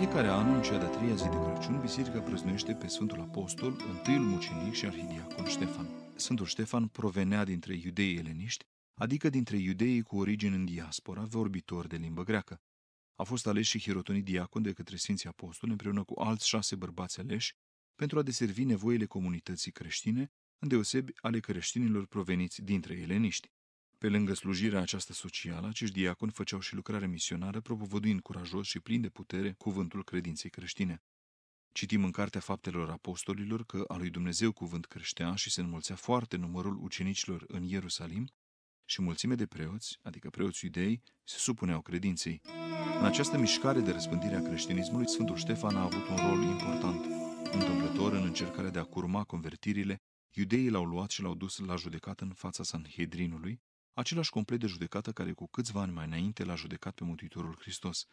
fiecare an, în cea de-a treia zi de Crăciun, biserica prăznuiește pe Sfântul Apostol, întâiul mucenic și arhidiacon Ștefan. Sfântul Ștefan provenea dintre iudeii eleniști, adică dintre iudeii cu origini în diaspora, vorbitori de limbă greacă. A fost ales și hirotonit diacon de către Sfinții Apostoli împreună cu alți șase bărbați aleși pentru a deservi nevoile comunității creștine, îndeosebi ale creștinilor proveniți dintre eleniști. Pe lângă slujirea aceasta socială, acești diaconi făceau și lucrare misionară, propovăduind curajos și plin de putere cuvântul credinței creștine. Citim în Cartea Faptelor Apostolilor că a lui Dumnezeu cuvânt creștea și se înmulțea foarte numărul ucenicilor în Ierusalim și mulțime de preoți, adică preoți iudei, se supuneau credinței. În această mișcare de răspândire a creștinismului, Sfântul Ștefan a avut un rol important. Întâmplător, în încercarea de a curma convertirile, iudeii l-au luat și l-au dus la judecată în fața Sanhedrinului, același complet de judecată care cu câțiva ani mai înainte l-a judecat pe Mântuitorul Hristos.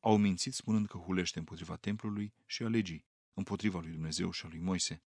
Au mințit spunând că hulește împotriva templului și a legii, împotriva lui Dumnezeu și a lui Moise.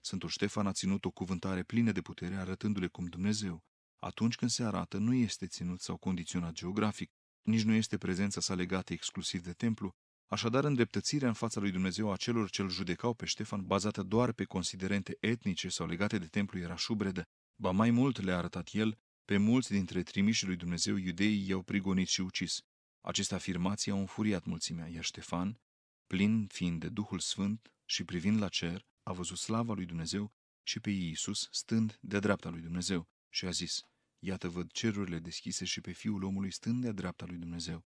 Sfântul Ștefan a ținut o cuvântare plină de putere arătându-le cum Dumnezeu, atunci când se arată, nu este ținut sau condiționat geografic, nici nu este prezența sa legată exclusiv de templu, așadar îndreptățirea în fața lui Dumnezeu a celor ce îl judecau pe Ștefan bazată doar pe considerente etnice sau legate de templu era șubredă, ba mai mult le-a arătat el pe mulți dintre trimișii lui Dumnezeu, iudeii i-au prigonit și ucis. Aceste afirmații au înfuriat mulțimea, iar Ștefan, plin fiind de Duhul Sfânt și privind la cer, a văzut slava lui Dumnezeu și pe Iisus stând de dreapta lui Dumnezeu și a zis, Iată văd cerurile deschise și pe Fiul omului stând de dreapta lui Dumnezeu.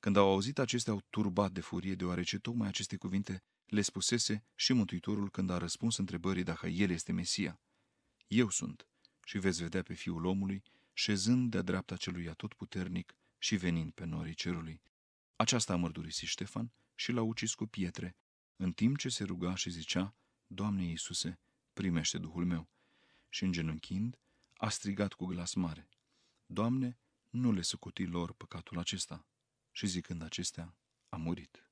Când au auzit acestea, au turbat de furie, deoarece tocmai aceste cuvinte le spusese și Mântuitorul când a răspuns întrebării dacă El este Mesia. Eu sunt și veți vedea pe Fiul omului, șezând de-a dreapta celui atotputernic și venind pe norii cerului. Aceasta a mărturisit Ștefan și l-a ucis cu pietre, în timp ce se ruga și zicea, Doamne Iisuse, primește Duhul meu. Și în genunchind, a strigat cu glas mare, Doamne, nu le săcuti lor păcatul acesta. Și zicând acestea, a murit.